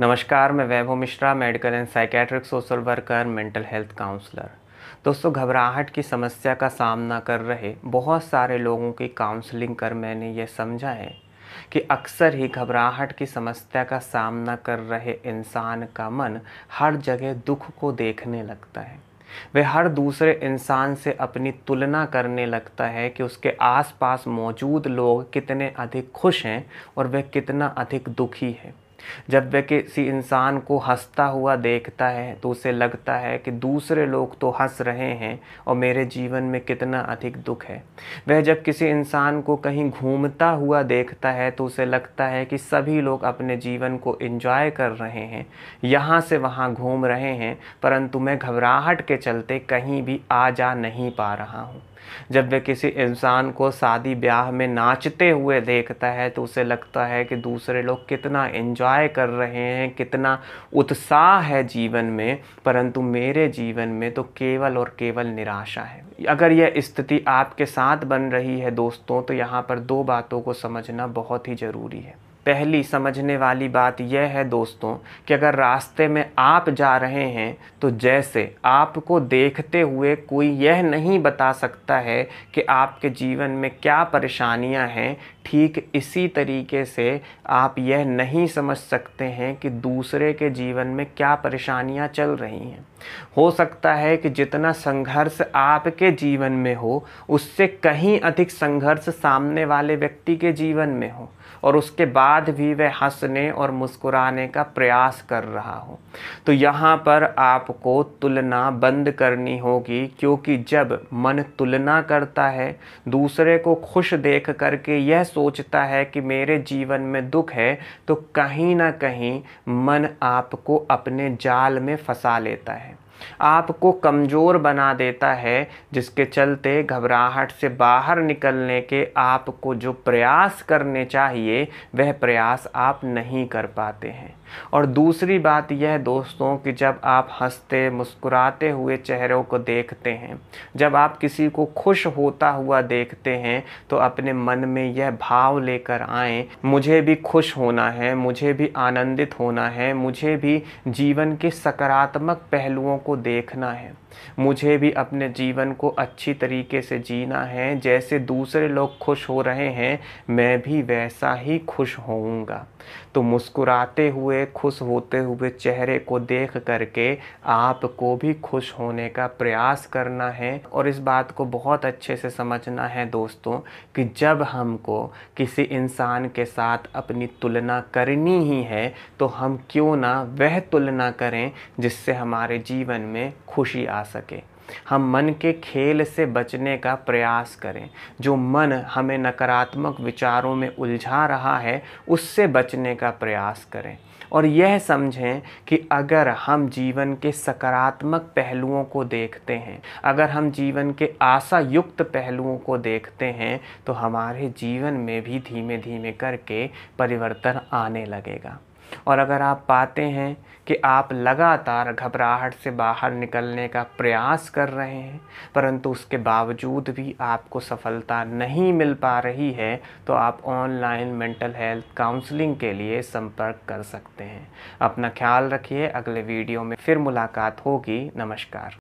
नमस्कार मैं Vaibhav Mishra medical and psychiatric social worker mental health counsellor दोस्तों घबराहट की समस्या का सामना कर रहे बहुत सारे लोगों की काउंसलिंग कर मैंने ये समझा है कि अक्सर ही घबराहट की समस्या का सामना कर रहे इंसान का मन हर जगह दुख को देखने लगता है वह हर दूसरे इंसान से अपनी तुलना करने लगता है कि उसके आसपास मौजूद लोग कितने अधिक खुश हैं और वह कितना अधिक दुखी है जब वह किसी इंसान को हंसता हुआ देखता है तो उसे लगता है कि दूसरे लोग तो हंस रहे हैं और मेरे जीवन में कितना अधिक दुख है वह जब किसी इंसान को कहीं घूमता हुआ देखता है तो उसे लगता है कि सभी लोग अपने जीवन को एंजॉय कर रहे हैं यहाँ से वहाँ घूम रहे हैं परंतु मैं घबराहट के चलते कहीं भी आ जा नहीं पा रहा हूँ जब वह किसी इंसान को शादी ब्याह में नाचते हुए देखता है तो उसे लगता है कि दूसरे लोग कितना इंजॉय इंजॉय कर रहे हैं कितना उत्साह है जीवन में परंतु मेरे जीवन में तो केवल और केवल निराशा है अगर यह स्थिति आपके साथ बन रही है दोस्तों तो यहाँ पर दो बातों को समझना बहुत ही ज़रूरी है पहली समझने वाली बात यह है दोस्तों कि अगर रास्ते में आप जा रहे हैं तो जैसे आपको देखते हुए कोई यह नहीं बता सकता है कि आपके जीवन में क्या परेशानियां हैं ठीक इसी तरीके से आप यह नहीं समझ सकते हैं कि दूसरे के जीवन में क्या परेशानियां चल रही हैं हो सकता है कि जितना संघर्ष आपके जीवन में हो उससे कहीं अधिक संघर्ष सामने वाले व्यक्ति के जीवन में हो और उसके बाद भी वह हंसने और मुस्कुराने का प्रयास कर रहा हो तो यहाँ पर आपको तुलना बंद करनी होगी क्योंकि जब मन तुलना करता है दूसरे को खुश देख करके यह सोचता है कि मेरे जीवन में दुख है तो कहीं ना कहीं मन आपको अपने जाल में फंसा लेता है आपको कमज़ोर बना देता है जिसके चलते घबराहट से बाहर निकलने के आपको जो प्रयास करने चाहिए वह प्रयास आप नहीं कर पाते हैं और दूसरी बात यह दोस्तों कि जब आप हंसते मुस्कुराते हुए चेहरों को देखते हैं जब आप किसी को खुश होता हुआ देखते हैं तो अपने मन में यह भाव लेकर आए मुझे भी खुश होना है मुझे भी आनंदित होना है मुझे भी जीवन के सकारात्मक पहलुओं को देखना है मुझे भी अपने जीवन को अच्छी तरीके से जीना है जैसे दूसरे लोग खुश हो रहे हैं मैं भी वैसा ही खुश होऊंगा तो मुस्कुराते हुए खुश होते हुए चेहरे को देख करके आपको भी खुश होने का प्रयास करना है और इस बात को बहुत अच्छे से समझना है दोस्तों कि जब हमको किसी इंसान के साथ अपनी तुलना करनी ही है तो हम क्यों ना वह तुलना करें जिससे हमारे जीवन जीवन में खुशी आ सके हम मन के खेल से बचने का प्रयास करें जो मन हमें नकारात्मक विचारों में उलझा रहा है उससे बचने का प्रयास करें और यह समझें कि अगर हम जीवन के सकारात्मक पहलुओं को देखते हैं अगर हम जीवन के आशा युक्त पहलुओं को देखते हैं तो हमारे जीवन में भी धीमे धीमे करके परिवर्तन आने लगेगा और अगर आप पाते हैं कि आप लगातार घबराहट से बाहर निकलने का प्रयास कर रहे हैं परंतु उसके बावजूद भी आपको सफलता नहीं मिल पा रही है तो आप ऑनलाइन मेंटल हेल्थ काउंसलिंग के लिए संपर्क कर सकते हैं अपना ख्याल रखिए अगले वीडियो में फिर मुलाकात होगी नमस्कार